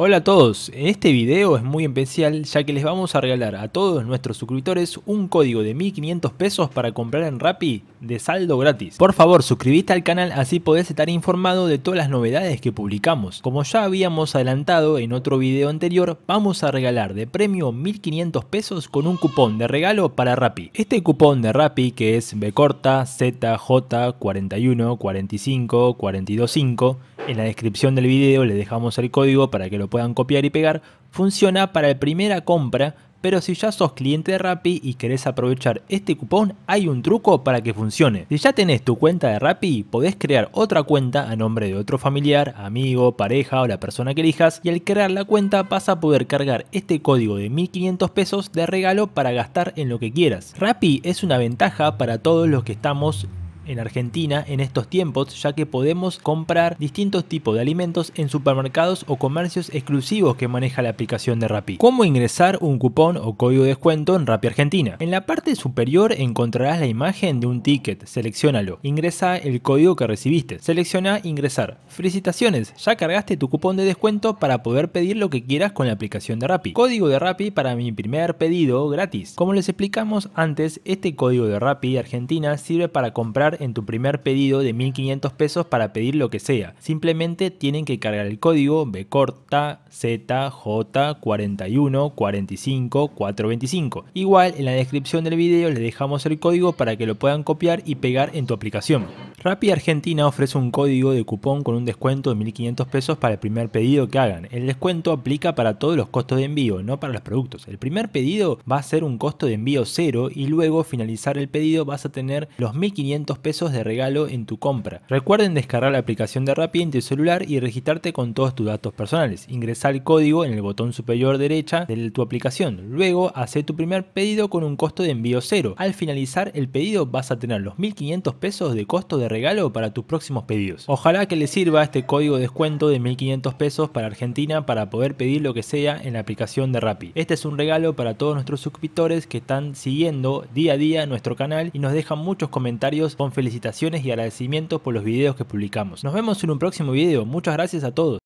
Hola a todos, este video es muy especial ya que les vamos a regalar a todos nuestros suscriptores un código de 1500 pesos para comprar en Rappi de saldo gratis. Por favor suscribiste al canal así podés estar informado de todas las novedades que publicamos. Como ya habíamos adelantado en otro video anterior, vamos a regalar de premio 1500 pesos con un cupón de regalo para Rappi. Este cupón de Rappi que es B corta ZJ414542.5 en la descripción del video les dejamos el código para que lo puedan copiar y pegar, funciona para la primera compra, pero si ya sos cliente de Rappi y querés aprovechar este cupón, hay un truco para que funcione. Si ya tenés tu cuenta de Rappi, podés crear otra cuenta a nombre de otro familiar, amigo, pareja o la persona que elijas y al crear la cuenta vas a poder cargar este código de 1500 pesos de regalo para gastar en lo que quieras. Rappi es una ventaja para todos los que estamos en Argentina en estos tiempos, ya que podemos comprar distintos tipos de alimentos en supermercados o comercios exclusivos que maneja la aplicación de Rappi. ¿Cómo ingresar un cupón o código de descuento en Rappi Argentina? En la parte superior encontrarás la imagen de un ticket, seleccionalo. Ingresa el código que recibiste. Selecciona ingresar. Felicitaciones, ya cargaste tu cupón de descuento para poder pedir lo que quieras con la aplicación de Rappi. Código de Rappi para mi primer pedido gratis. Como les explicamos antes, este código de Rappi Argentina sirve para comprar en tu primer pedido de 1500 pesos para pedir lo que sea. Simplemente tienen que cargar el código B corta j 41 45 425. Igual en la descripción del video le dejamos el código para que lo puedan copiar y pegar en tu aplicación. Rappi Argentina ofrece un código de cupón con un descuento de 1500 pesos para el primer pedido que hagan. El descuento aplica para todos los costos de envío, no para los productos. El primer pedido va a ser un costo de envío cero y luego finalizar el pedido vas a tener los 1500 pesos de regalo en tu compra. Recuerden descargar la aplicación de Rappi en tu celular y registrarte con todos tus datos personales. Ingresa el código en el botón superior derecha de tu aplicación. Luego, hace tu primer pedido con un costo de envío cero. Al finalizar el pedido vas a tener los 1.500 pesos de costo de regalo para tus próximos pedidos. Ojalá que les sirva este código de descuento de 1.500 pesos para Argentina para poder pedir lo que sea en la aplicación de Rappi. Este es un regalo para todos nuestros suscriptores que están siguiendo día a día nuestro canal y nos dejan muchos comentarios felicitaciones y agradecimientos por los videos que publicamos. Nos vemos en un próximo video, muchas gracias a todos.